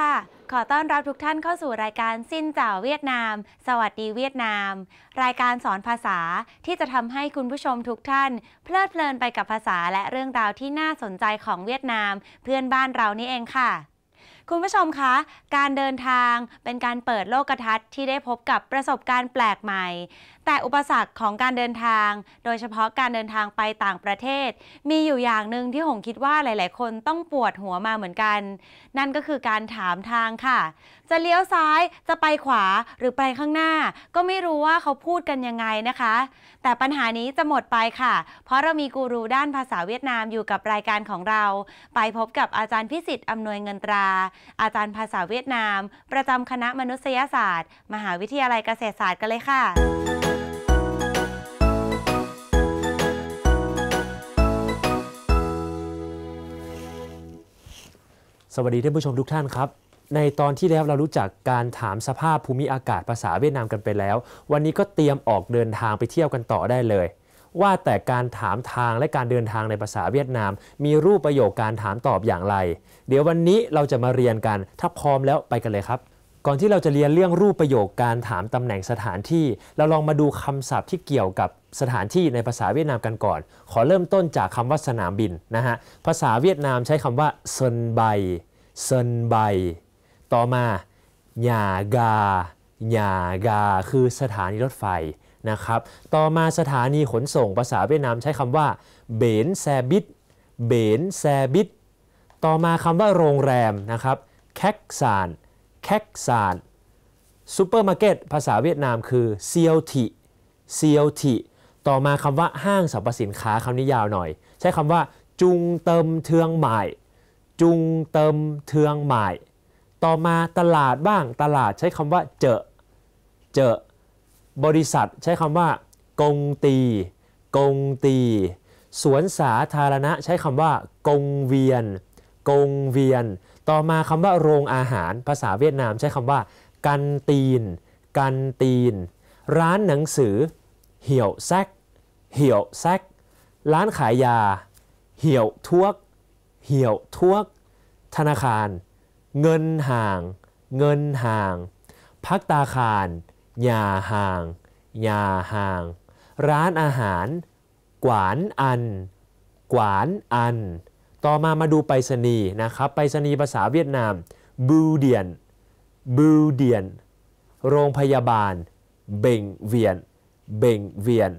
ค่ะ ขอต้อนรับทุกท่านเข้าสู่รายการสิ้นจ่าเวียดนาม สวัสดีเวียดนาม รายการสอนภาษาที่จะทำให้คุณผู้ชมทุกท่าน เพลิดเพลินไปกับภาษาและเรื่องราวที่น่าสนใจของเวียดนาม เพื่อนบ้านเรานี่เองค่ะ คุณผู้ชมคะ การเดินทางเป็นการเปิดโลกทัศน์ที่ได้พบกับประสบการณ์แปลกใหม่แต่อุปสรรคของการเดินทาง โดยเฉพาะการเดินทางไปต่างประเทศ มีอยู่อย่างหนึ่งที่หงคิดว่าหลายๆ คนต้องปวดหัวมาเหมือนกัน นั่นก็คือการถามทางค่ะ จะเลี้ยวซ้ายจะไปขวาหรือไปข้างหน้า ก็ไม่รู้ว่าเขาพูดกันยังไงนะคะ แต่ปัญหานี้จะหมดไปค่ะ เพราะเรามีกูรูด้านภาษาเวียดนามอยู่กับรายการของเรา ไปพบกับอาจารย์พิสิทธิ์อำนวยเงินตรา อาจารย์ภาษาเวียดนาม ประจำคณะมนุษยศาสตร์ มหาวิทยาลัยเกษตรศาสตร์กันเลยค่ะสวัสดีท่านผู้ชมทุกท่านครับ ในตอนที่แล้วเรารู้จักการถามสภาพภูมิอากาศภาษาเวียดนามกันไปแล้ว วันนี้ก็เตรียมออกเดินทางไปเที่ยวกันต่อได้เลย ว่าแต่การถามทางและการเดินทางในภาษาเวียดนาม มีรูปประโยคการถามตอบอย่างไร เดี๋ยววันนี้เราจะมาเรียนกันถ้าพร้อมแล้วไปกันเลยครับก่อนที่เราจะเรียนเรื่องรูปประโยคการถามตำแหน่งสถานที่เราลองมาดูคำศัพท์ที่เกี่ยวกับสถานที่ในภาษาเวียดนามกันก่อน ขอเริ่มต้นจากคำว่าสนามบินนะฮะ ภาษาเวียดนามใช้คำว่าเซินไบเซินไบต่อมาหยากาหยากา คือสถานีรถไฟ นะครับต่อมาสถานีขนส่งภาษาเวียดนามใช้คำว่าเบนแซบิดเบนแซบิดต่อมาคำว่าโรงแรมนะครับแคกซานแคกซานซูเปอร์มาร์เก็ต ภาษาเวียดนามคือเซียวทิเซียวทิต่อมาคำว่าห้างสรรพสินค้าคำนี้ยาวหน่อย ใช้คำว่า จุงเติมเทืองหมายจุงเติมเทืองหมายต่อมาตลาดบ้างตลาดใช้คำว่าเจอเจอบริษัทใช้คำว่ากงตี กงตี สวนสาธารณะใช้คำว่า กงเวียน กงเวียนต่อมาคำว่าโรงอาหารภาษาเวียดนามใช้คำว่า กันตีน กันตีน ร้านหนังสือเหี่ยวแซกเหี่ยวแซก ร้านขายยา เหี่ยวทวก เหี่ยวทวก ธนาคาร เงินห่าง เงินห่าง พักตาคารยาห่างยาห่าง ร้านอาหาร กวานอัน กวานอันต่อมามาดูไปรษณีย์นะครับไปรษณีย์ภาษาเวียดนามบูเดียนบูเดียน โรงพยาบาล เบงเวียน เบงเวียน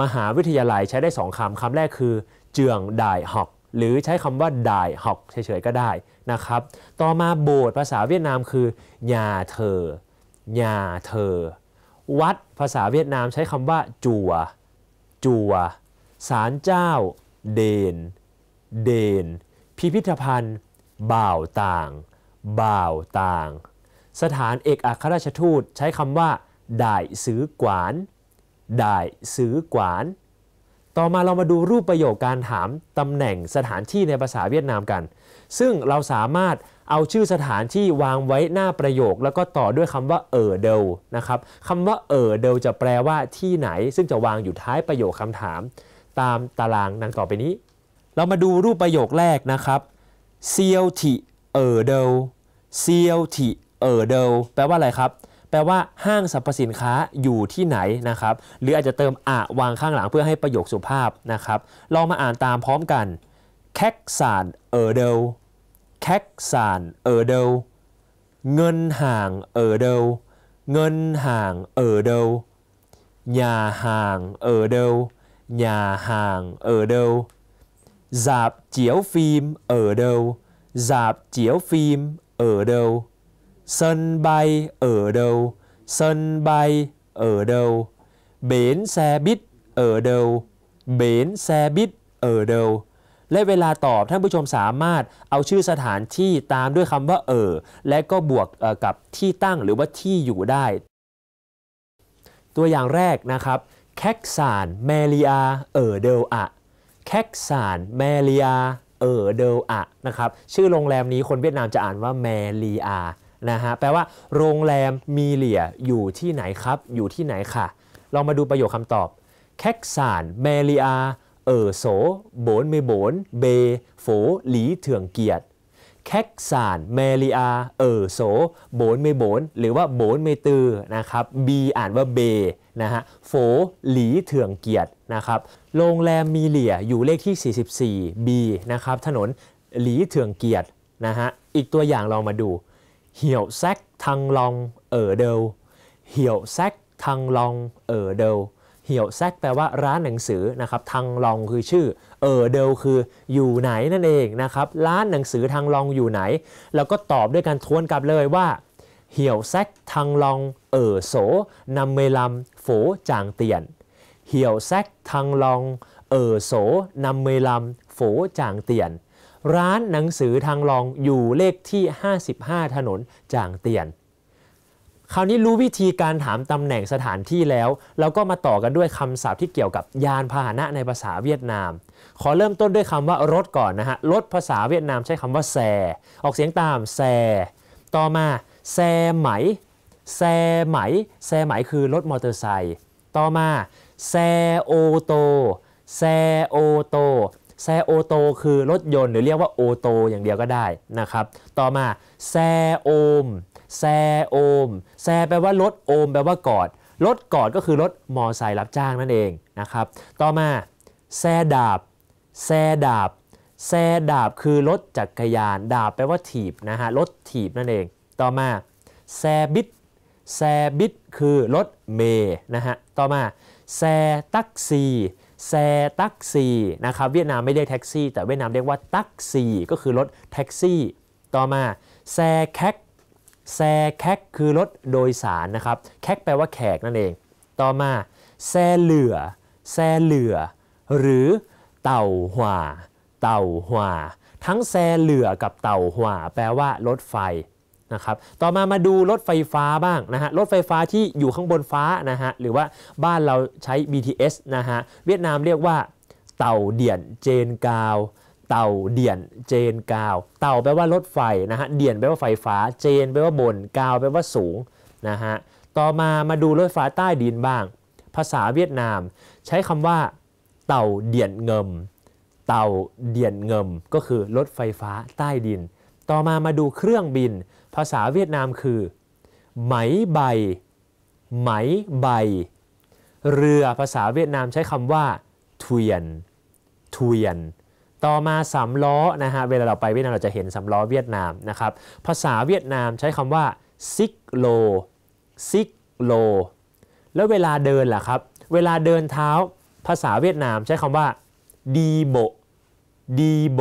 มหาวิทยาลัยใช้ได้สองคำคำแรกคือเจืองดายหอกหรือใช้คำว่าดายหอกเฉยๆ ก็ได้นะครับ ต่อมาโบสถ์ภาษาเวียดนามคือยาเธอยาเธอ วัดภาษาเวียดนามใช้คำว่าจัว จัวศาลเจ้า เดนเดน พิพิธภัณฑ์ บ่าวต่างบ่าวต่าง สถานเอกอัครราชทูต ใช้คำว่าได้ซื้อกวานได้ซื้อกวาน ต่อมาเรามาดูรูปประโยคการถามตำแหน่งสถานที่ในภาษาเวียดนามกัน ซึ่งเราสามารถเอาชื่อสถานที่วางไว้หน้าประโยค แล้วก็ต่อด้วยคำว่า เออเดลนะครับ คำว่า เออเดลจะแปลว่าที่ไหน ซึ่งจะวางอยู่ท้ายประโยคคำถาม ตามตารางดังต่อไปนี้เรามาดูรูปประโยคแรกนะครับ เซียวทิเออเดลเซียวทิเออเดลแปลว่าอะไรครับ แปลว่า ห้างสรรพสินค้าอยู่ที่ไหนนะครับ หรืออาจจะเติมอะวางข้างหลังเพื่อให้ประโยคสุภาพนะครับ ลองมาอ่านตามพร้อมกัน แคกซานเออเดลแคกซานเออเดลเงินห่างเออเดลเงินห่างเออเดลยาห่างเออเดลยาห่างเออเดล Dạp chiếu phim ở đâu? Dạp chiếu phim ở đâu? Sân bay ở đâu? Sân bay ở đâu? Bến xe buýt ở đâu? Bến xe buýt ở đâu? และเวลาตอบท่านผู้ชมสามารถเอาชื่อสถานที่ตามด้วยคำว่าเออและก็บวกกับที่ตั้งหรือว่าที่อยู่ได้ ตัวอย่างแรกนะครับ แคคซานเมลีอาเออเดลอะแคคซานเมเรียเออเดลอะนะครับชื่อโรงแรมนี้คนเวียดนามจะอ่านว่าเมรีอานะฮะแปลว่า โรงแรมมีเหลียอยู่ที่ไหนครับอยู่ที่ไหนค่ะลองมาดูประโยคคำตอบแคคซานเมรีอาเออโสโบนเมโบนเบโฟหลีเถื่องเกียรติแคคซานเมรีอาเออโสโบนเมโบนหรือว่าโบนเมตือนะครับบีอ่านว่าเบนะฮะโฝหลีเถื่องเกียรตินะครับโรงแรมมีเหลี่ยอยู่เลขที่ 44B นะครับถนนหลีเถื่องเกียรตินะฮะอีกตัวอย่างเรามาดูเหี่ยวแซกทางลองเออเดวเหี่ยวแซกทางลองเออเดวเหี่ยวแซกแปลว่าร้านหนังสือนะครับทางลองคือชื่อเออเดลคืออยู่ไหนนั่นเองนะครับร้านหนังสือทางลองอยู่ไหน แล้วก็ตอบด้วยการทวนกลับเลยว่าเหี่ยวแซกทางลองเออโสนำเมลัม phổ tràng tiền hiểu sách thăng long ở số 55 p h ố tràng tiền ร้านหนังสือทางลองอยู่เลขที่ 55 ถนนจางเตียน คราวนี้รู้วิธีการถามตำแหน่งสถานที่แล้ว เราก็มาต่อกันด้วยคำศัพท์ที่เกี่ยวกับยานพาหนะในภาษาเวียดนาม ขอเริ่มต้นด้วยคำว่ารถก่อนนะฮะ รถภาษาเวียดนามใช้คำว่าแซออกเสียงตามแซ ต่อมาแซไหมแซไหมแซไหมคือรถมอเตอร์ไซค์ ต่อมาแซโอโตแซโอโตแซโอโตคือรถยนต์หรือเรียกว่า โอโต อย่างเดียวก็ได้นะครับ ต่อมา แซโอม แซโอม แซแปลว่า รถโอมแปลว่ากอดรถกอดก็คือรถมอไซค์รับจ้างนั่นเองนะครับ ต่อมาแซดาบแซดาบแซดาบคือรถจักรยาน ดาบแปลว่าถีบนะฮะรถถีบนั่นเอง ต่อมา แซบิดแซบิดคือรถเมย์นะฮะ ต่อมาแซตักซีแซตักซีนะครับเวียดนามไม่เรียกแท็กซี่ แต่เวียดนามเรียกว่าตักซีก็คือรถแท็กซี่ ต่อมาแซแคกแซแคกคือรถโดยสารนะครับแคกแปลว่าแขกนั่นเอง ต่อมาแซเหลือแซเหลือ หรือเต่าหว่าเต่าหว่าทั้งแซเหลือกับเต่าหว่าแปลว่ารถไฟนะครับต่อมามาดูรถไฟฟ้าบ้างนะฮะรถไฟฟ้าที่อยู่ข้างบนฟ้านะฮะหรือว่าบ้านเราใช้ BTS นะฮะเวียดนามเรียกว่า เต่าเดี่ยนเจนกาว เต่าเดี่ยนเจนกาว เต่าแปลว่ารถไฟนะฮะเดี่ยนแปลว่าไฟฟ้าเจนแปลว่าบนกาวแปลว่าสูงนะฮะต่อมามาดูรถไฟฟ้าใต้ดินบ้าง ภาษาเวียดนามใช้คำว่า เต่าเดี่ยนเงิมเต่าเดี่ยนเงิมก็คือรถไฟฟ้าใต้ดิน ต่อมามาดูเครื่องบินภาษาเวียดนามคือไหมใบไหมใบ เรือภาษาเวียดนามใช้คำว่าเทียนเทียนต่อมาสามล้อนะฮะเวลาเราไปเวียดนามเราจะเห็นสามล้อเวียดนามนะครับภาษาเวียดนามใช้คำว่าซิกโลซิกโลแล้วเวลาเดินล่ะครับ เวลาเดินเท้าภาษาเวียดนามใช้คำว่าดีโบดีโบ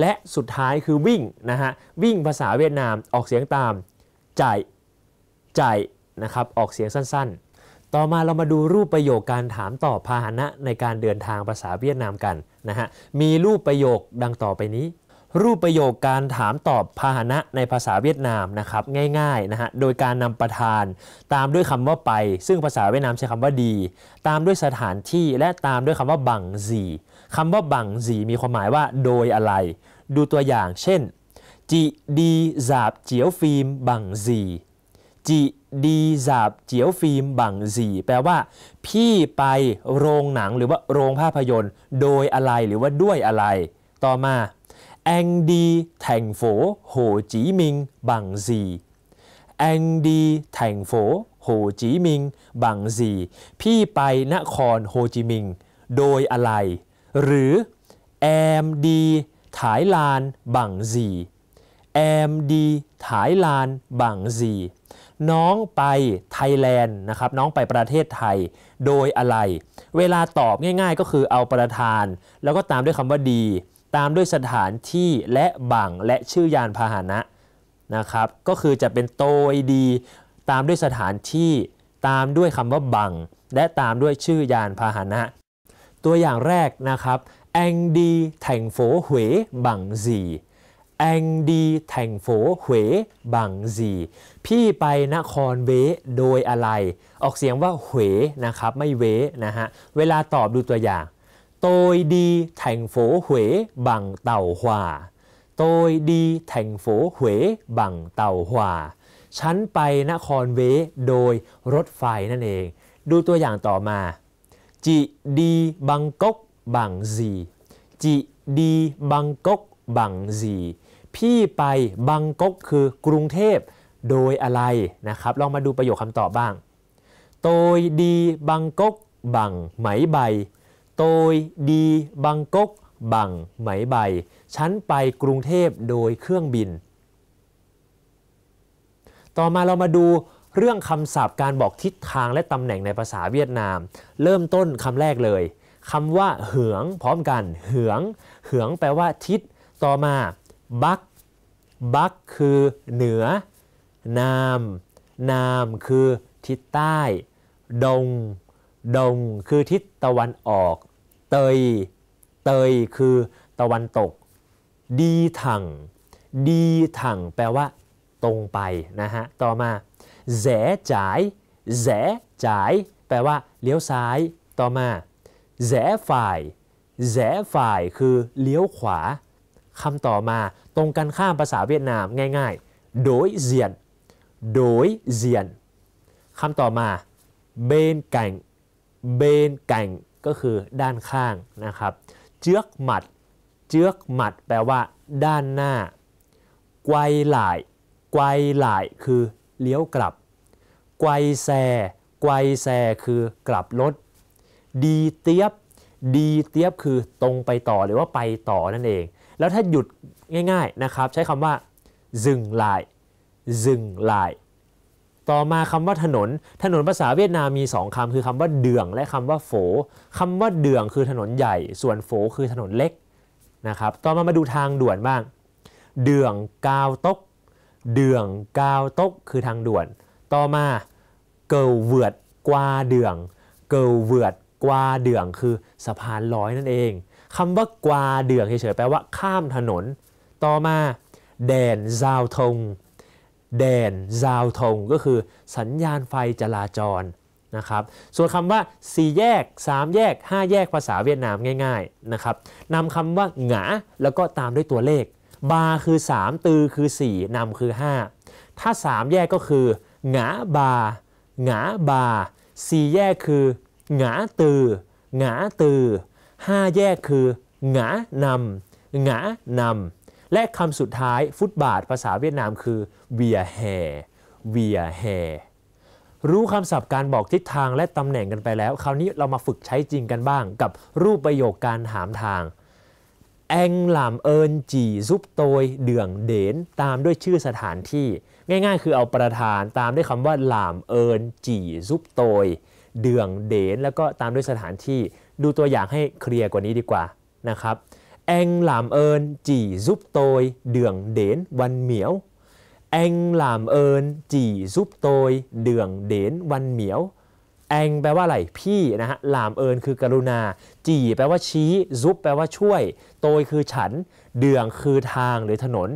และสุดท้ายคือวิ่งนะฮะวิ่งภาษาเวียดนามออกเสียงตามจ่าย จ่ายนะครับออกเสียงสั้นๆ ต่อมาเรามาดูรูปประโยคการถามตอบพาหนะ ในการเดินทางภาษาเวียดนามกันนะฮะมีรูปประโยคดังต่อไปนี้ รูปประโยคการถามตอบพาหนะในภาษาเวียดนามนะครับง่ายๆนะฮะโดยการนำประธานตามด้วยคำว่าไป ซึ่งภาษาเวียดนามใช้คำว่าดี ตามด้วยสถานที่และตามด้วยคำว่าบังซีคำว่าบังสีมีความหมายว่า โดยอะไร ดูตัวอย่างเช่นจีดีสาบ เจียวฟิล์มบังสี จีดีสาบเจียวฟิล์มบังสีแปลว่า พี่ไปโรงหนังหรือว่าโรงภาพยนตร์ โดยอะไรหรือว่าด้วยอะไร ต่อมา แองดีแทงโฝโหจีมิงบังสี แองดีแทงโฝโหจีมิงบังสี พี่ไปนครโฮจิมินห์โดยอะไรหรือแอมดีถายลานบังจีแอมดีถายลานบังจีน้องไปไทยแลนด์นะครับน้องไปประเทศไทยโดยอะไร เวลาตอบง่ายๆ ก็คือเอาประธาน แล้วก็ตามด้วยคำว่าดี ตามด้วยสถานที่และบังและชื่อยานพาหนะนะครับก็คือจะเป็นโตยดี ตามด้วยสถานที่ตามด้วยคำว่าบังและตามด้วยชื่อยานพาหนะตัวอย่างแรกนะครับแองดีแถงโเหวยบังจีแองดีแถงโเหวยบังจีพี่ไปนครเวโดยอะไร ออกเสียงว่าหวยนะครับ ไม่เวนะฮะเวลาตอบดูตัวอย่างโตยดีแถงโเหวยบังเต่าหวาโตยดีแถงโเหวยบังเต่าหวาฉันไปนครเวโดยรถไฟนั่นเอง ดูตัวอย่างต่อมาจีดี บังกอกบ k งจีจีดีบ ị งกอกบังจีพี่ไป บังกอกคือกรุงเทพโดยอะไร นะครับ ลองมาดูประโยคคำตอบบ้าง โตยดี บังกอกบัง ไหมใบโตยดีบังกอกบังไหมใบ ฉันไปกรุงเทพโดยเครื่องบิน ต่อมาเรามาดูเรื่องคำศัพท์การบอกทิศทางและตำแหน่งในภาษาเวียดนาม เริ่มต้นคำแรกเลยคำว่าเหือง พร้อมกันเหืองเหืองแปลว่าทิศ ต่อมา บักบักคือเหนือ นาม นาม คือทิศใต้ ดง ดง คือทิศตะวันออก เตย เตย คือ ตะวันตกดีถังดีถังแปลว่า ตรงไปนะฮะต่อมาแสจ่ายแสจ่าย แปลว่า เลี้ยวซ้าย ต่อมาแสฝ่ายแสฝ่ายคือเลี้ยวขวาคำต่อมา ตรงกันข้ามภาษาเวียดนามง่ายๆโดยเสียนโดยเสียนคำต่อมาเบนแก่งเบนแก่งก็คือ ด้านข้างนะครับเจือกหมัดเจือกหมัดแปลว่า ด้านหน้าไกวไหลไกวไหลคือเลี้ยวกลับไกวแซไกวแซคือกลับรถ ดีเตียบ ดีเตียบ คือตรงไปต่อหรือว่าไปต่อนั่นเอง แล้วถ้าหยุดง่ายๆนะครับใช้คำว่าซึงลายซึงลาย ต่อมาคำว่าถนน ถนนภาษาเวียดนามมี 2คํคือคำว่าเดืองและคำว่าโฝคำว่าเดืองคือถนนใหญ่ ส่วนโฝคือถนนเล็ก นะครับ ต่อมามาดูทางด่วนบ้าง เดืองกาวตกเดืองกาวตกคือทางด่วน ต่อมาเกิลเวิร์ดกวาเดืองเกิลเวิร์ดกวาเดือง คือสะพานลอยนั่นเองคำว่ากวาเดืองเฉยๆแปลว่าข้ามถนน ต่อมา แดนซาวทงแดนซาวทงก็คือ สัญญาณไฟจราจรนะครับ ส่วนคำว่า4แยก3แยก5แยกภาษาเวียดนามง่าย ๆนะครับนำคำว่าหงาแล้วก็ตามด้วยตัวเลขบาคือ 3 ตือคือ 4นำคือ 5 ถ้า 3 แยกก็คือ หงาบาหงาบา4 แยกคือ หงาตือหงาตือ5 แยกคือ หงานำหงานำ และคำสุดท้ายฟุตบาทภาษาเวียดนามคือเวียแฮเวียแฮรู้คำศัพท์การบอกทิศทางและตำแหน่งกันไปแล้ว คราวนี้เรามาฝึกใช้จริงกันบ้างกับรูปประโยคการถามทาง anh làm ơn chỉ giúp tôi đường đến ตามด้วยชื่อสถานที่ ง่าย ๆ คือเอาประธานตามด้วยคำว่าหลามเอิญจีซุปโตยเดืองเดนแล้วก็ตามด้วยสถานที่ ดูตัวอย่างให้เคลียร์กว่านี้ดีกว่านะครับแองหลามเอิญจีซุปโตยเดืองเดนวันเหมียวแองหลามเอิญจีซุปโตยเดืองเดนวันเหมียวแอง แปลว่าอะไร พี่นะฮะหลามเอินคือ กรุณา จีแปลว่าชี้ ซุปแปลว่าช่วย โตยคือฉัน เดืองคือทางหรือถนน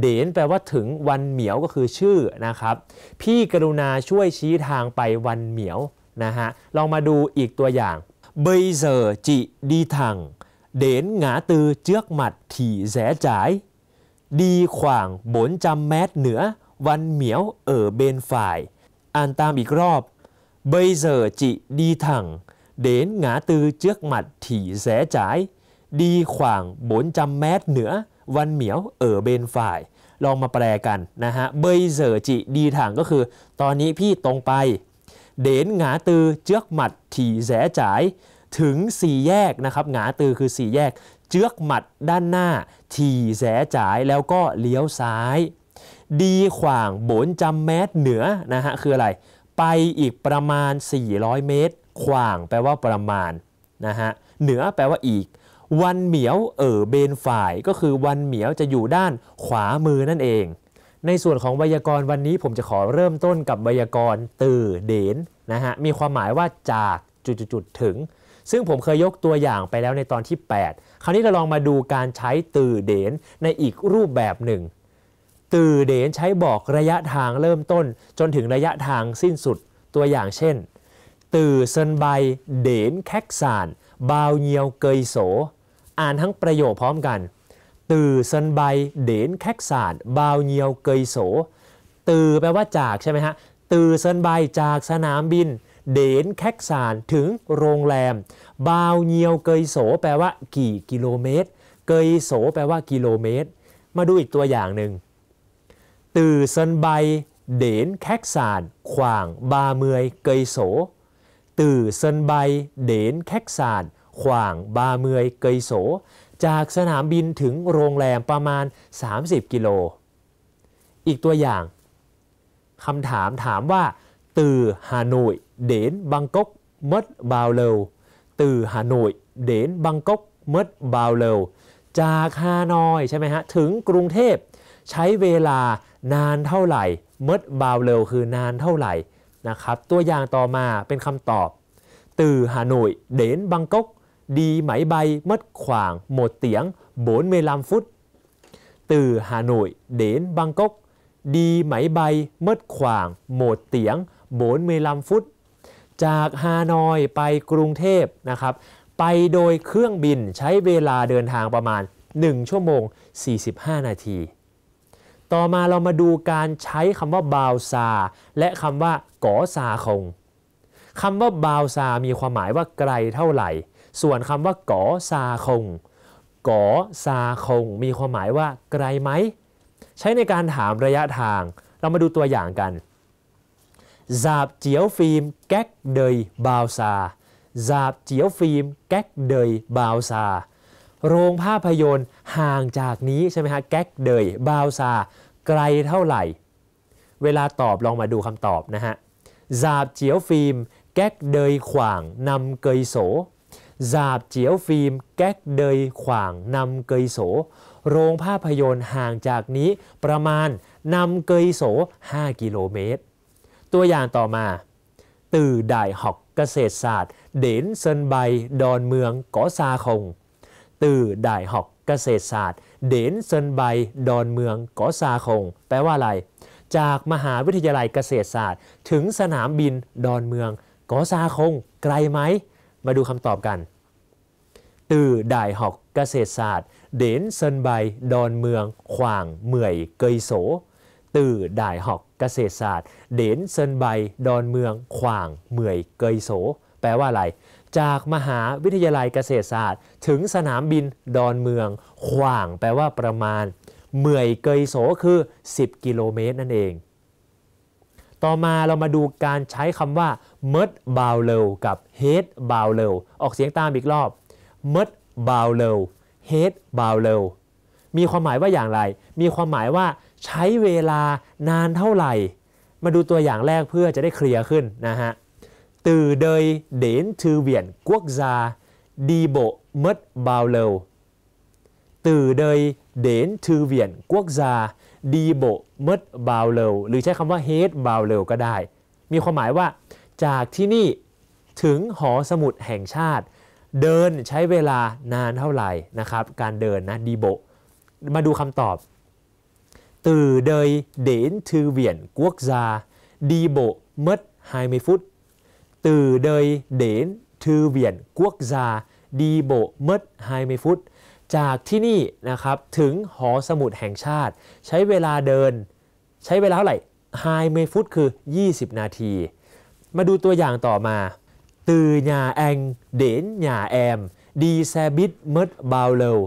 เดนแปลว่าถึงวันเหมียวก็คือชื่อนะครับ พี่กรุณาช่วยชี้ทางไปวันเหมียว นะฮะ ลองมาดูอีกตัวอย่าง เบยเซอร์จีดีทัง เดนหงาตือเจือกหมัด ถี่แสจ่าย ดีขวาง บนจำแมสเหนือวันเหมียวเออเบนฝ่ายอ่านตามอีกรอบ Bây giờ chị đi thẳng đến ngã tư trước mặt thì rẽ trái, đi khoảng 400 mét nữa, văn m i ế u ở bên phải. ลองมาแปลกันนะฮะเบยเจอจิดีถังก็คือ ตอนนี้พี่ตรงไปเดนหงาตือเจือกหมัดถี่แสจ่ายถึงสี่แยกนะครับหงาตือคือสี่แยกเจือกหมัดด้านหน้าถี่แสจ่ายแล้วก็เลี้ยวซ้ายดีขวางบนจำแมตรเหนือนะฮะคืออะไรไปอีกประมาณ 400 เมตร ขวางแปลว่าประมาณนะฮะเหนือแปลว่าอีก วันเหมียวเอ่อเบนฝ่ายก็คือวันเหมียวจะอยู่ด้านขวามือนั่นเอง ในส่วนของไวยากรณ์วันนี้ผมจะขอเริ่มต้นกับไวยากรณ์ตื่อเดนนะฮะมีความหมายว่าจากจุดๆถึง ซึ่งผมเคยยกตัวอย่างไปแล้วในตอนที่ 8 คราวนี้เราลองมาดูการใช้ตื่อเดนในอีกรูปแบบหนึ่งตื่อเดนใช้บอกระยะทางเริ่มต้นจนถึงระยะทางสิ้นสุดตัวอย่างเช่น ตื่อเซินใบเดนแคกซาน บาวเนียวเกยโส อ่านทั้งประโยคพร้อมกัน ตื่อเซินใบเดนแคกซาน บาวเนียวเกยโสตื่อแปลว่าจากใช่ไหมฮะตื่อเซินใบจากสนามบิน เดนแคกซานถึงโรงแรม บาวเนียวเกยโสแปลว่ากี่กิโลเมตรเกยโสแปลว่ากิโลเมตร มาดูอีกตัวอย่างหนึ่งตื่อสนใบเดนแคกสานขวางบาเมยเกยโสตื่อสนใบเดนแคกสานขวางบาเมยเกยโสจากสนามบินถึงโรงแรมประมาณ 30 กิโล อีกตัวอย่างคำถามถามว่า ตื่อฮานอยเดนบังกกมดบาวเลวตื่อฮานอยเดนบังกกมดบาวเลวจากฮานอยใช่ไหมฮะถึงกรุงเทพใช้เวลานานเท่าไหร่เมดบาวเร็วคือนานเท่าไหร่ นะครับ ตัวอย่างต่อมาเป็นคำตอบ ตื่อฮานอยเดนบังกก ดีไหมใบเมดขวาง หมดเตียงโบนเมลามฟุต ตื่อฮานอยเดนบังกกดีไหมใบเมดขวางหมดเตียงโบนเมลามฟุต จากฮานอยไปกรุงเทพนะครับ ไปโดยเครื่องบินใช้เวลาเดินทางประมาณ 1 ชั่วโมง 45 นาทีต่อมาเรามาดูการใช้คำว่าบาวซา และคำว่าก่อซาคงคำว่าบาวซา มีความหมายว่าไกลเท่าไหร่ ส่วนคำว่าก่อซาคงก่อซาคง มีความหมายว่าไกลไหม ใช้ในการถามระยะทาง เรามาดูตัวอย่างกันจาบเจียวฟิล์มแก๊กเดยบาวซาจาบเจียวฟิล์มแก๊กเดยบาวซาโรงภาพยนตร์ห่างจากนี้ใช่ไหมฮะแก๊กเดยบาวซา ไกลเท่าไหร่ เวลาตอบลองมาดูคำตอบนะฮะจาบเจียวฟิล์ม แก๊กเดยขวางนำเกยโสจาบเจียวฟิล์มแก๊กเดยขวางนำเกยโส โรงภาพยนตร์ห่างจากนี้ประมาณนำเกยโส 5 กิโลเมตร ตัวอย่างต่อมา ตื่อได้หอกเกษตรศาสตร์เด่นเซนใบ ดอนเมืองก่อซาคงตื่อด่ายหอกเกษตรศาสตร์เด่นเซินใบดอนเมืองก่อซาคง แปลว่าอะไร จากมหาวิทยาลัยเกษตรศาสตร์ ถึงสนามบิน ดอนเมืองก่อซาคง ไกลไหม มาดูคำตอบกันตื่อด่ายหอกเกษตรศาสตร์ เด่นเซินใบดอนเมืองขวางเหมยเกยโสตื่อด่ายหอกเกษตรศาสตร์เด่นเซินใบดอนเมืองขวางเหมยเกยโสแปลว่าอะไรจากมหาวิทยาลัยเกษตรศาสตร์ ถึงสนามบินดอนเมือง ขวางแปลว่าประมาณเมื่อยเกยโสคือ 10 กิโลเมตร นั่นเอง ต่อมาเรามาดูการใช้คำว่าเมดบาวเลวกับเฮดบาวเลวออกเสียงตามอีกรอบเมดบาวเลวเฮดบาวเลวมีความหมายว่าอย่างไร มีความหมายว่า ใช้เวลานานเท่าไหร่ มาดูตัวอย่างแรกเพื่อจะได้เคลียร์ขึ้นนะฮะ từ đời đến thư viện quốc gia đi bộ mất bao lâu từ đời đến thư viện quốc gia đi bộ mất bao lâu หรือใช้คำว่า hết bao lâu ก็ได้ มีความหมายว่า จากที่นี่ถึงหอสมุดแห่งชาติ เดินใช้เวลานานเท่าไหร่นะครับ การเดินนะดีโบ มาดูคำตอบตื่อเดยเดินทือเวียนกวกซาดีโบมดไฮมฟุต từ đ â y đến thư viện quốc gia đi bộ mất 20 phút จากที่นี่นะครับถึงหอสมุดแห่งชาติ ใช้เวลาเดินใช้เวลาเท่าไหร่ไฮเมฟุตคือ 20 นาที มาดูตัวอย่างต่อมา ตือหยาแองเดนหยาแอมดีแซบิดมดบาวเลว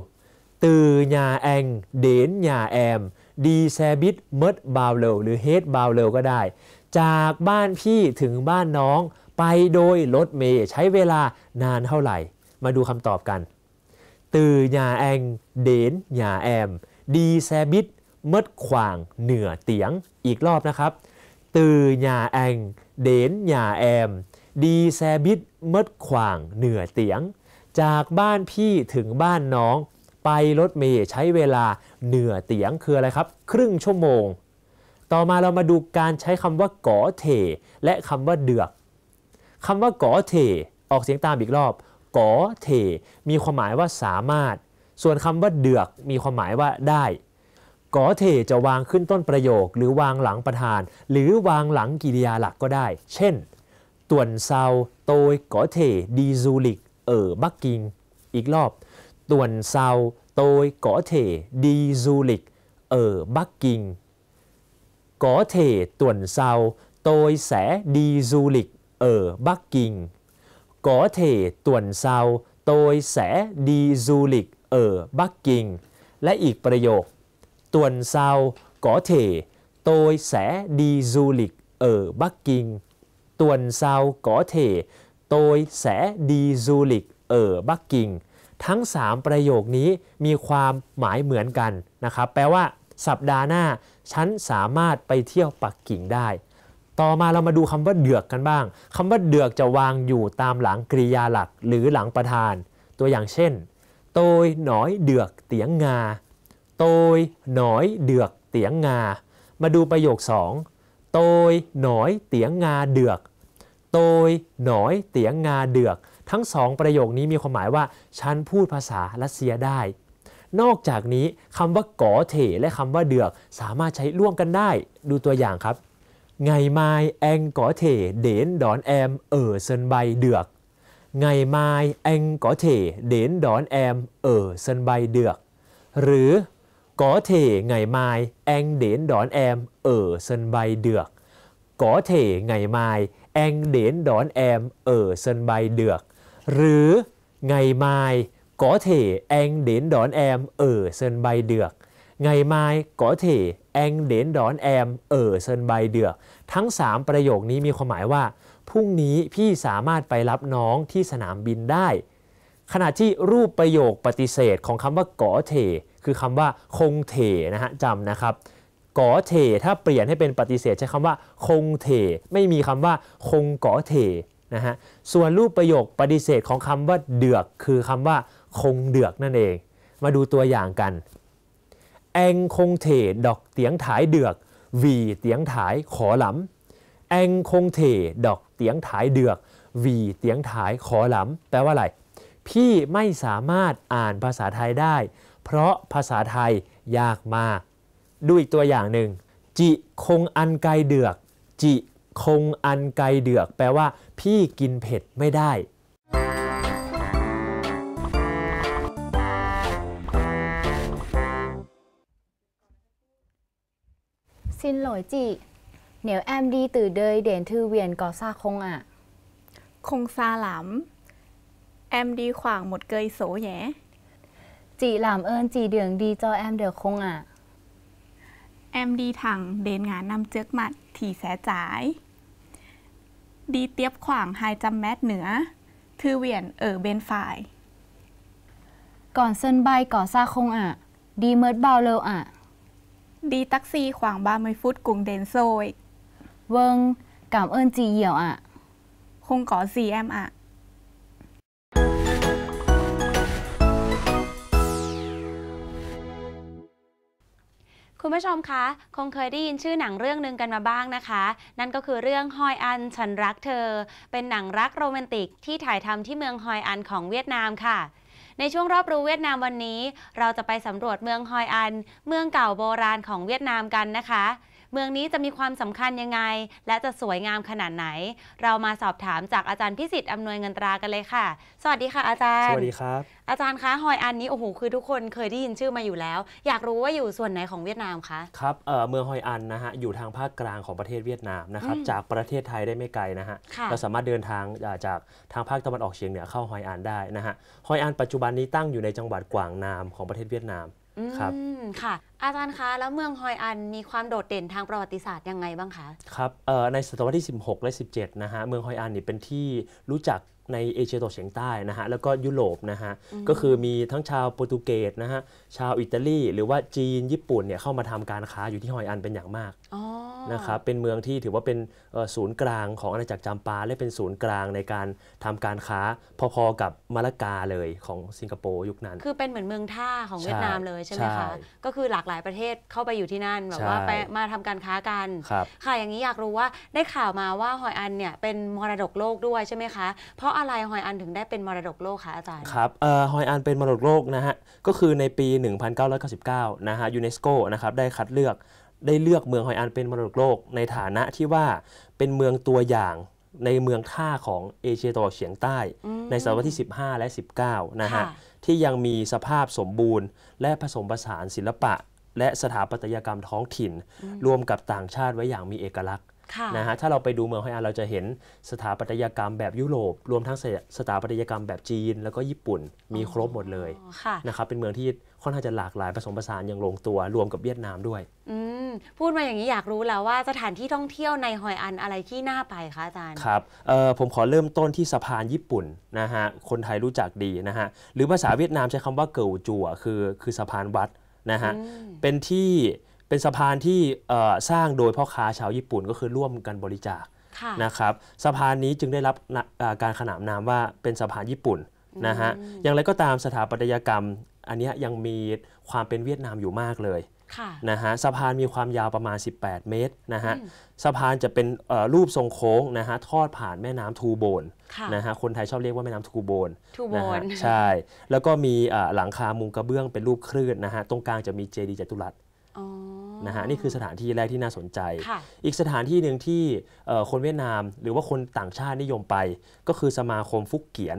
ตือหยาแองเดนหยาแอมดีแซบิดมดบาวเลวหรือเฮดบาวเลวก็ได้ จากบ้านพี่ถึงบ้านน้องไปโดยรถเมย์ใช้เวลานานเท่าไหร่ มาดูคำตอบกัน ตื่อหยาแอง เดนหยาแอมดีแซบิดเมดขวางเหนือเตียง อีกรอบนะครับ ตื่อหยาแองเดนหยาแอมดีแซบิดเมดขวางเหนือเตียง จากบ้านพี่ถึงบ้านน้อง ไปรถเมย์ใช้เวลาเหนือเตียงคืออะไรครับ ครึ่งชั่วโมง ต่อมาเรามาดูการใช้คำว่าก่อเถและคำว่าเดือกคำว่ากอเทออกเสียงตามอีกรอบกอเทมีความหมายว่าสามารถ ส่วนคำว่าเดือกมีความหมายว่าได้กอเทจะวางขึ้นต้นประโยคหรือวางหลังประธาน หรือวางหลังกิริยาหลักก็ได้ เช่นต่วนเซาโตยกอเทดีซูลิกเออบักกิงอีกรอบต่วนเซาโตยกอเทดีซูลิกเออบักกิงกอเทต่วนเซาโตยแสดีซูลิก ở Bắc Kinh. Có thể tuần sau tôi sẽ đi du lịch ở Bắc Kinh. l ละอีกประโยค tuần sau có thể tôi sẽ đi du lịch ở Bắc Kinh. Tuần sau có thể tôi sẽ đi du lịch ở Bắc Kinh. ทั้ง 3 ประโยคนี้มีความหมายเหมือนกันนะครับ แปลว่าสัปดาห์หน้าฉันสามารถไปเที่ยวปักกิ่งได้ต่อมาเรามาดูคำว่าเดือกกันบ้างคำว่าเดือกจะวางอยู่ตามหลังกริยาหลักหรือหลังประธาน ตัวอย่างเช่นโตยหนอยเดือกเตียงงาโตยหนอยเดือกเตียงงา มาดูประโยค2โตยหนอยเตียงงา เดือกโตยหนอยเตียงงาเดือก ทั้งสองประโยคนี้มีความหมายว่าฉันพูดภาษารัสเซียได้ นอกจากนี้คำว่าก่อเถและคำว่าเดือกสามารถใช้ร่วมกันได้ ดูตัวอย่างครับ Ngày mai anh có thể đến đón em ở sân bay được. Ngày mai anh có thể đến đón em ở sân bay được. Rứ có thể ngày mai anh đến đón em ở sân bay được. Có thể ngày mai anh đến đón em ở sân bay được. Rứ ngày mai có thể anh đến đón em ở sân bay được. Ngày mai có thể แองเดนดอนแอมเออเซินใบเดือกทั้ง 3 ประโยคนี้มีความหมายว่า พรุ่งนี้พี่สามารถไปรับน้องที่สนามบินได้ ขณะที่รูปประโยคปฏิเสธของคำว่าก่อเท คือคำว่าคงเทนะฮะจำนะครับก่อเท ถ้าเปลี่ยนให้เป็นปฏิเสธใช้คำว่าคงเท ไม่มีคำว่าคงก่อเทนะฮะส่วนรูปประโยคปฏิเสธของคำว่าเดือกคือคำว่า คงเดือกนั่นเอง มาดูตัวอย่างกันแองคงเถดอกเตียงถายเดือก วีเตียงถายขอหล i k h ง l ắ ง anh không thể đọc tiếng t h á ี đ ư ợ ย vì t i ล้ำแปลว่าอะไร พี่ไม่สามารถอ่านภาษาไทยได้ เพราะภาษาไทยยากมาก ดูอีกตัวอย่างหนึ่ง จิคงอันไกลเดือก จิคงอันไกลเดือก แปลว่าพี่กินเผ็ดไม่ได้ Xin lỗi chị, nếu em đi từ đây đến thư viện có xa không ạ? À? Không xa lắm. Em đi khoảng một cây số nhé. Chị làm ơn chị đường đi cho em được không ạ? À? Em đi thẳng đến ngã năm trước mặt thì sẽ trái. Đi tiếp khoảng 200 mét nữa. Thư viện ở bên phải. Còn sân bay có xa không ạ? À? Đi mất bao lâu ạ? À? đ กซี x i k h o า n g 30 phút c เ n g đến rồi. Vâng, c ả อ ơ จีเหี h ยวอ่ะ คงขอ g ีเอ็มอ่ะ คุณผู้ชมคะ คงเคยได้ยินชื่อหนังเรื่องหนึ่งกันมาบ้างนะคะ นั่นก็คือเรื่องฮอยอัน ฉันรักเธอ เป็นหนังรักโรแมนติกที่ถ่ายทำที่เมืองฮอยอันของเวียดนามค่ะในช่วงรอบรู้เวียดนามวันนี้ เราจะไปสำรวจเมืองฮอยอัน เมืองเก่าโบราณของเวียดนามกันนะคะเมืองนี้จะมีความสำคัญยังไงและจะสวยงามขนาดไหน เรามาสอบถามจากอาจารย์พิสิทธิ์อำนวยเงินตรากันเลยค่ะสวัสดีค่ะอาจารย์สวัสดีครับ อาจารย์คะฮอยอันนี้โอ้โหคือทุกคนเคยได้ยินชื่อมาอยู่แล้ว อยากรู้ว่าอยู่ส่วนไหนของเวียดนามคะครับเเมืองฮอยอันนะฮะอยู่ทางภาคกลางของประเทศเวียดนามนะครับจากประเทศไทยได้ไม่ไกลนะฮะ เราสามารถเดินทาง จากทางภาคตะวันออกเฉียงเหนือเข้าฮอยอันได้นะฮะฮอยอันปัจจุบันนี้ตั้งอยู่ในจังหวัดกวางนามของประเทศเวียดนามครับค่ะอาจารย์คะแล้วเมืองฮอยอันมีความโดดเด่นทางประวัติศาสตร์ยังไงบ้างคะครับในศตวรรษที่ 16 และ 17นะฮะเมืองฮอยอันนี่เป็นที่รู้จักในเอเชียตะวันกเฉียงใต้นะฮะแล้วก็ยุโรปนะฮะก็คือมีทั้งชาวโปรตุเกสนะฮะชาวอิตาลีหรือว่าจีนญี่ปุ่นเนี่ยเข้ามาทำการค้าอยู่ที่ฮอยอันเป็นอย่างมากนะครับเป็นเมืองที่ถือว่าเป็นศูนย์กลางของอาณาจักรจำปา และเป็นศูนย์กลางในการทำการค้าพอๆกับมาละกาเลยของสิงคโปร์ยุคนั้น คือเป็นเหมือนเมืองท่าของเวียดนามเลยใช่ไหมคะ ก็คือหลากหลายประเทศเข้าไปอยู่ที่นั่นแบบว่าไปมาทำการค้ากันค่ะอย่างนี้อยากรู้ว่าได้ข่าวมาว่าฮอยอันเนี่ยเป็นมรดกโลกด้วยใช่ไหมคะ เพราะอะไรฮอยอันถึงได้เป็นมรดกโลกคะอาจารย์ ครับฮอยอันเป็นมรดกโลกนะฮะ ก็คือในปี 1999 นะฮะยูเนสโกนะครับได้คัดเลือกได้เลือกเมืองฮอยอันเป็นมรดกโลกในฐานะที่ว่าเป็นเมืองตัวอย่างในเมืองท่าของเอเชียตะวันกเฉียงใต้ ในศตวรรษที่ 15 และ 19 นะฮะ ที่ยังมีสภาพสมบูรณ์ และผสมผสานศิลปะ และสถาปัตยกรรมท้องถิ่น รวมกับต่างชาติไว้อย่างมีเอกลักษณ์นะฮะถ้าเราไปดูเมืองฮอยอันเราจะเห็นสถาปัตยกรรมแบบยุโรป รวมทั้งสถาปัตยกรรมแบบจีนแล้วก็ญี่ปุ่น มีครบหมดเลยนะครับเป็นเมืองที่ค่อนข้างจะหลากหลายผสมผสานอย่างลงตัว รวมกับเวียดนามด้วยพูดมาอย่างนี้อยากรู้แล้วว่า สถานที่ท่องเที่ยวในฮอยอันอะไรที่น่าไปคะอาจารย์ครับผมขอเริ่มต้นที่สะพานญี่ปุ่นนะฮะคนไทยรู้จักดีนะฮะหรือภาษาเวียดนามใช้คำว่าเกิวจั่วคือ คือสะพานวัดนะฮะเป็นที่เป็นสะพานที่สร้างโดยพ่อค้าชาวญี่ปุ่นก็คือร่วมกันบริจาคนะครับสะพานนี้จึงได้รับการขนานนามว่าเป็นสะพานญี่ปุ่นนะฮะอย่างไรก็ตามสถาปัตยกรรม อันนี้ยังมีความเป็นเวียดนามอยู่มากเลยนะฮะสะพานมีความยาวประมาณ 18 เมตรนะฮะสะพานจะเป็นรูปทรงโค้งนะฮะทอดผ่านแม่น้ำทูโบนนะฮะคนไทยชอบเรียกว่าแม่น้ำทูโบนทูโบนใช่แล้วก็มีหลังคามุงกระเบื้องเป็นรูปคลื่นนะฮะตรงกลางจะมีเจดีย์จัตุรัสนะฮะนี่คือสถานที่แรกที่น่าสนใจ อีกสถานที่หนึ่งที่คนเวียดนามหรือว่าคนต่างชาตินิยมไป ก็คือสมาคมฟุกเกียน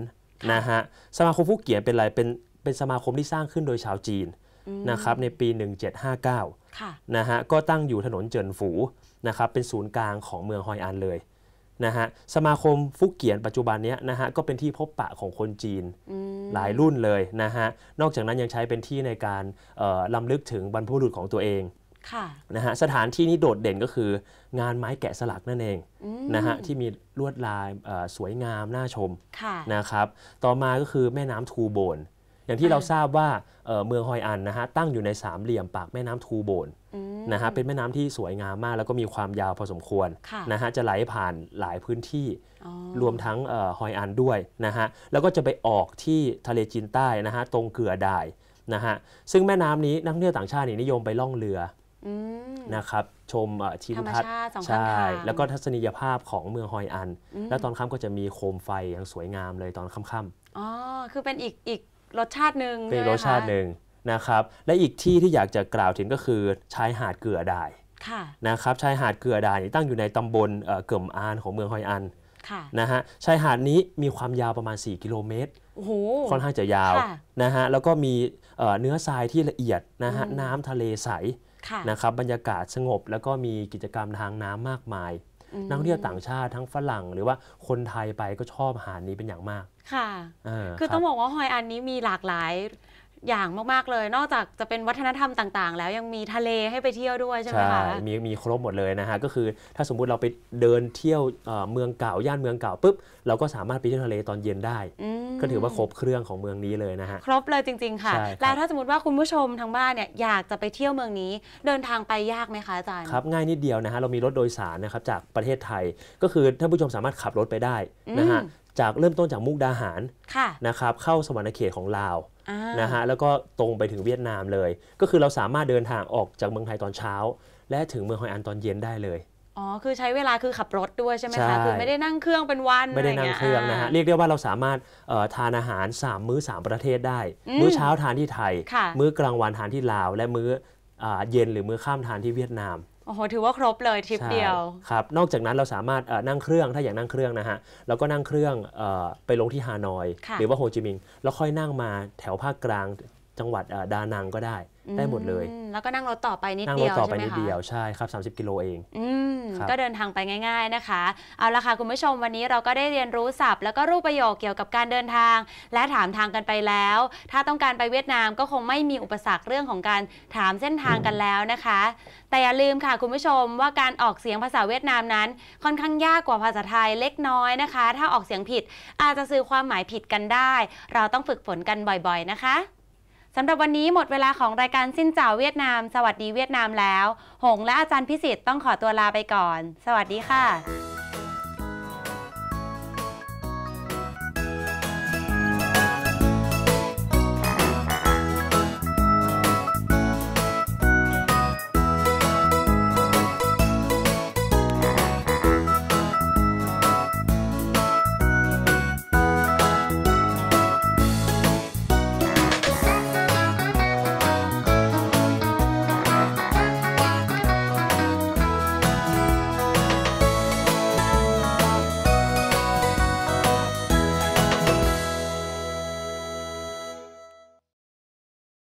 นะฮะสมาคมฟุกเกียนเป็นอะไรเป็นเป็นสมาคมที่สร้างขึ้นโดยชาวจีนนะครับในปี 1759นะฮะก็ตั้งอยู่ถนนเจินฝูนะครับเป็นศูนย์กลางของเมืองฮอยอันเลยนะฮะสมาคมฟุกเกียนปัจจุบันนี้นะฮะก็เป็นที่พบปะของคนจีนหลายรุ่นเลยนะฮะนอกจากนั้นยังใช้เป็นที่ในการลํำลึกถึงบรรพบุรุษของตัวเองนะฮะสถานที่นี้โดดเด่นก็คืองานไม้แกะสลักนั่นเองนะฮะที่มีลวดลายสวยงามน่าชมนะครับต่อมาก็คือแม่น้ำทูโบนอย่างที่เราทราบว่าเมืองฮอยอัน นะฮะตั้งอยู่ในสามเหลี่ยมปาก แม่น้ำทูโบนนะฮะเป็นแม่น้ำที่สวยงามมาก แล้วก็มีความยาวพอสมควรนะฮะจะไหลผ่านหลายพื้นที่รวมทั้งฮอยอันด้วยนะฮะแล้วก็จะไปออกที่ทะเลจีนใต้นะฮะตรงเกือดายนะฮะซึ่งแม่น้ำนี้นักท่องเที่ยวต่างชาติ นิยมไปล่องเรือนะครับชมทิวทัศน์ใช่แล้วก็ทัศนียภาพของเมืองฮอยอัน แล้วตอนค่ำก็จะมีโคมไฟอย่างสวยงามเลยตอนค่ำๆอ๋อคือเป็นอีกอีกรสชาติหนึ่งเป็นรสชาติหนึ่งนะครับ และอีกที่ที่อยากจะกล่าวถึงก็คือชายหาดเกลือดายนะครับชายหาดเกลือดายตั้งอยู่ในตำบลเกิ่มอานของเมืองฮอยอันนะฮะชายหาดนี้มีความยาวประมาณ 4 กิโลเมตรค่อนข้างจะยาวนะฮะแล้วก็มีเนื้อทรายที่ละเอียดนะฮะน้ำทะเลใสนะครับบรรยากาศสงบแล้วก็มีกิจกรรมทางน้ำมากมาย นักท่องเที่ยวต่างชาติทั้งฝรั่ง หรือว่าคนไทยไปก็ชอบหาดนี้เป็นอย่างมากค่ะ คือต้องบอกว่าหอยอันนี้มีหลากหลายอย่างมากๆเลย นอกจากจะเป็นวัฒนธรรมต่างๆ แล้วยังมีทะเลให้ไปเที่ยวด้วยใช่ไหมคะใช่ มีมีครบหมดเลยนะฮะ ก็คือถ้าสมมุติเราไปเดินเที่ยวเมืองเก่าย่านเมืองเก่าปุ๊บ เราก็สามารถไปเที่ยวทะเลตอนเย็นได้ก็ถือว่าครบเครื่องของเมืองนี้เลยนะฮะครบเลยจริง ๆค่ะ แล้วถ้าสมมติว่าคุณผู้ชมทางบ้านเนี่ยอยากจะไปเที่ยวเมืองนี้ เดินทางไปยากไหมคะอาจารย์ครับง่ายนิดเดียวนะฮะเรามีรถโดยสารนะครับจากประเทศไทย ก็คือท่านผู้ชมสามารถขับรถไปได้นะฮะจากเริ่มต้นจากมุกดาหารนะครับเข้าสวรรณเขตของลาวนะฮะแล้วก็ตรงไปถึงเวียดนามเลย ก็คือเราสามารถเดินทางออกจากเมืองไทยตอนเช้าและถึงเมืองฮอยอันตอนเย็นได้เลยอ๋อคือใช้เวลาคือขับรถด้วยใช่ไหมคะคือไม่ได้นั่งเครื่องเป็นวันไม่ได้นั่งเครื่องนะฮะเรียกได้ว่าเราสามารถทานอาหาร 3 มื้อ 3 ประเทศได้ มื้อเช้าทานที่ไทยมื้อกลางวันทานที่ลาว และมื้อเย็นหรือมื้อข้ามทานที่เวียดนามโอ้โหถือว่าครบเลย ทริปเดียว ครับ นอกจากนั้นเราสามารถนั่งเครื่องถ้าอยากนั่งเครื่องนะฮะเราก็นั่งเครื่องไปลงที่ฮานอยหรือว่าโฮจิมินห์แล้วค่อยนั่งมาแถวภาคกลางจังหวัดดานังก็ได้ได้หมดเลยแล้วก็นั่งรถต่อไปนิดเดียวใช่ไหมคะนั่งรถต่อไปนิดเดียวใช่ครับ 30 กิโลเองก็เดินทางไปง่าย ๆนะคะ เอาละค่ะคุณผู้ชมวันนี้เราก็ได้เรียนรู้ศัพท์แล้วก็รูปประโยคเกี่ยวกับการเดินทาง และถามทางกันไปแล้ว ถ้าต้องการไปเวียดนามก็คงไม่มีอุปสรรคเรื่องของการถามเส้นทางกันแล้วนะคะ แต่อย่าลืมค่ะคุณผู้ชมว่าการออกเสียงภาษาเวียดนามนั้น ค่อนข้างยากกว่าภาษาไทยเล็กน้อยนะคะ ถ้าออกเสียงผิดอาจจะสื่อความหมายผิดกันได้ เราต้องฝึกฝนกันบ่อยๆนะคะสำหรับวันนี้หมดเวลาของรายการสิ้นจ่าเวียดนาม สวัสดีเวียดนามแล้ว หงและอาจารย์พิสิทธิ์ต้องขอตัวลาไปก่อน สวัสดีค่ะ